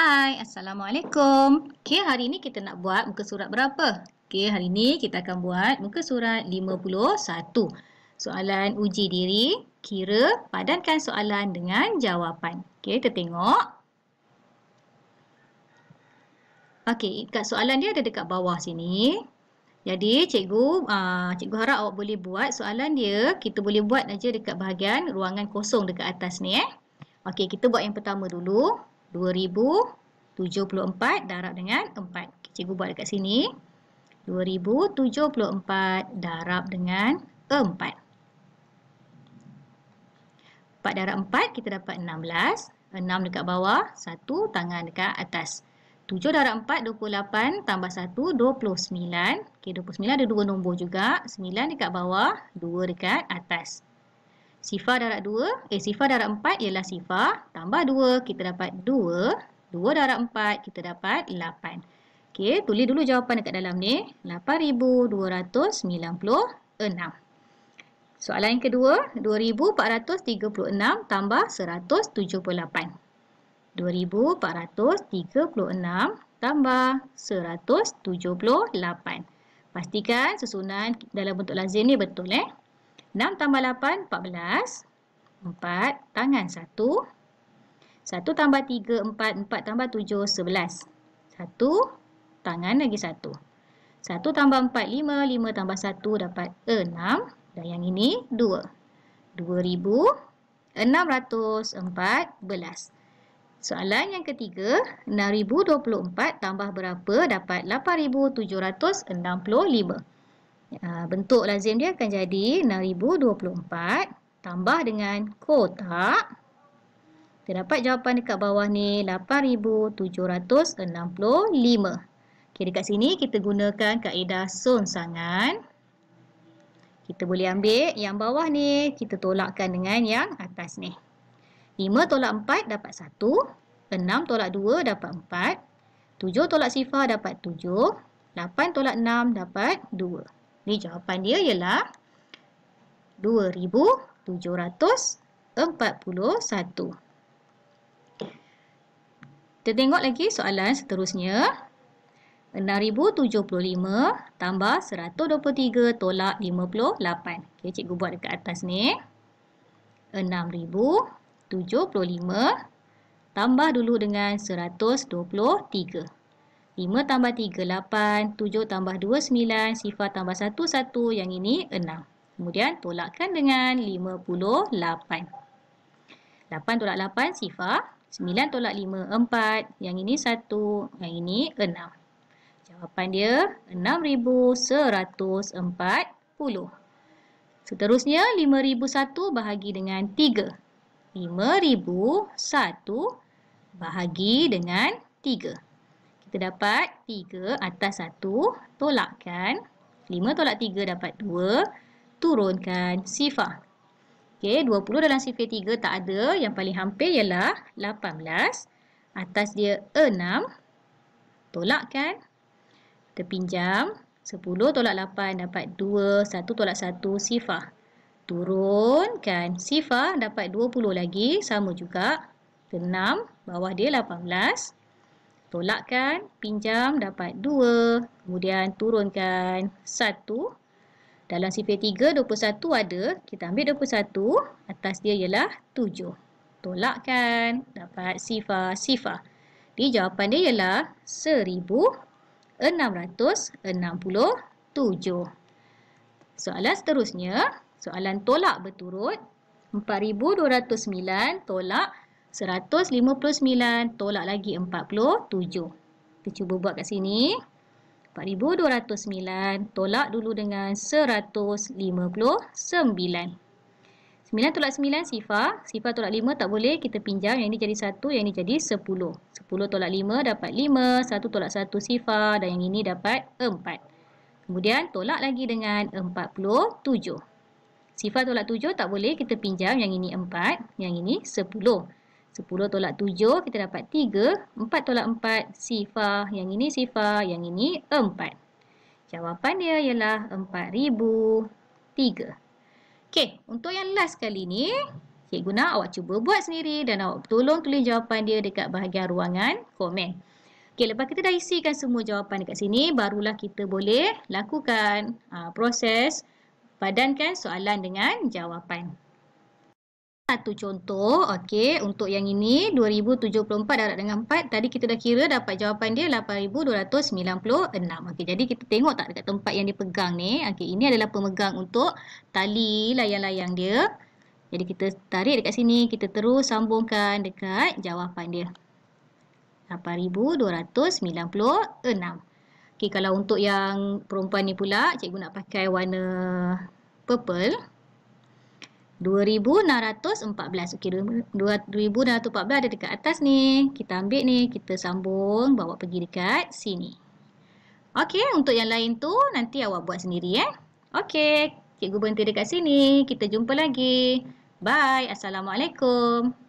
Hai, Assalamualaikum. Okey, hari ni kita nak buat muka surat berapa? Okey, hari ni kita akan buat muka surat 51. Soalan uji diri, kira padankan soalan dengan jawapan. Okey, kita tengok. Okey, kat soalan dia ada dekat bawah sini. Jadi, cikgu uh, cikgu harap awak boleh buat soalan dia. Kita boleh buat aja dekat bahagian ruangan kosong dekat atas ni. Eh. Okey, kita buat yang pertama dulu. 2074 darab dengan 4. Cikgu buat dekat sini. 2074 darab dengan 4. 4 darab 4 kita dapat 16. 6 dekat bawah, 1 tangan dekat atas. 7 darab 4, 28 tambah 1, 29. Okey, 29 ada 2 nombor juga. 9 dekat bawah, 2 dekat atas sifar darab 2, eh sifar darab 4 ialah sifar tambah 2 kita dapat 2, 2 darab 4 kita dapat 8. Okey, tulis dulu jawapan dekat dalam ni. 8296. Soalan yang kedua, 2436 tambah 178. 2436 tambah 178. Pastikan susunan dalam bentuk lazim ni betul eh. 6 tambah 8, 14. 4 tangan 1. 1 tambah 3, 4. 4 tambah 7, 11. 1 tangan lagi 1. 1 tambah 4, 5. 5 tambah 1 dapat 6. Dan yang ini 2. 2,614. Soalan yang ketiga, 6,024 tambah berapa dapat 8,765. 8,765. Ah, bentuk lazim dia akan jadi 6024 tambah dengan kotak. Kita dapat jawapan dekat bawah ni 8765. Okey dekat sini kita gunakan kaedah sangan Kita boleh ambil yang bawah ni kita tolakkan dengan yang atas ni. 5 tolak 4 dapat 1, 6 tolak 2 dapat 4, 7 tolak sifar dapat 7, 8 tolak 6 dapat 2. Ni jawapan dia ialah 2741. Kita tengok lagi soalan seterusnya. 6075 tambah 123 tolak 58. Okey, cikgu buat dekat atas ni. 6075 tambah dulu dengan 123. 5 tambah 3, 8. 7 tambah 2, 9. Sifar tambah 1, 1. Yang ini 6. Kemudian tolakkan dengan 58. 8 tolak 8, sifar. 9 tolak 5, 4. Yang ini 1. Yang ini 6. Jawapan dia 6,140. Seterusnya 5,001 bahagi dengan 3. 5,001 bahagi dengan 3. 3. Kita dapat 3 atas 1, tolakkan. 5 tolak 3 dapat 2, turunkan sifar. Okey, 20 dalam sifar 3 tak ada. Yang paling hampir ialah 18. Atas dia 6, tolakkan. Kita pinjam 10 tolak 8 dapat 2, 1 tolak 1 sifar. Turunkan sifar dapat 20 lagi, sama juga. 6, bawah dia 18. 18 tolakkan, pinjam dapat 2, kemudian turunkan 1. Dalam sifir 3, 21 ada, kita ambil 21, atas dia ialah 7. Tolakkan, dapat sifar-sifar. Jadi jawapan dia ialah 1,667. Soalan seterusnya, soalan tolak berturut, 4,209 tolak 159 tolak lagi 47. Kita cuba buat kat sini. 4209 tolak dulu dengan 159. 9 tolak 9 sifar. Sifar tolak 5 tak boleh. Kita pinjam. Yang ini jadi 1. Yang ini jadi 10. 10 tolak 5 dapat 5. 1 tolak 1 sifar. Dan yang ini dapat 4. Kemudian tolak lagi dengan 47. Sifar tolak 7 tak boleh. Kita pinjam. Yang ini 4. Yang ini 10. 10 tolak 7 kita dapat 3, 4 tolak 4 sifar, yang ini sifar, yang ini 4. Jawapan dia ialah tiga. Okey, untuk yang last kali ni, cikgu nak awak cuba buat sendiri dan awak tolong tulis jawapan dia dekat bahagian ruangan komen. Okey, lepas kita dah isikan semua jawapan dekat sini, barulah kita boleh lakukan aa, ah, proses padankan soalan dengan jawapan satu contoh okey untuk yang ini 2074 darab dengan 4 tadi kita dah kira dapat jawapan dia 8296 okey jadi kita tengok tak dekat tempat yang dipegang ni okey ini adalah pemegang untuk tali layang-layang dia jadi kita tarik dekat sini kita terus sambungkan dekat jawapan dia 8296 okey kalau untuk yang perempuan ni pula cikgu nak pakai warna purple 2614. Okey, 2614 ada dekat atas ni. Kita ambil ni, kita sambung, bawa pergi dekat sini. Okey, untuk yang lain tu nanti awak buat sendiri eh. Okey, cikgu berhenti dekat sini. Kita jumpa lagi. Bye. Assalamualaikum.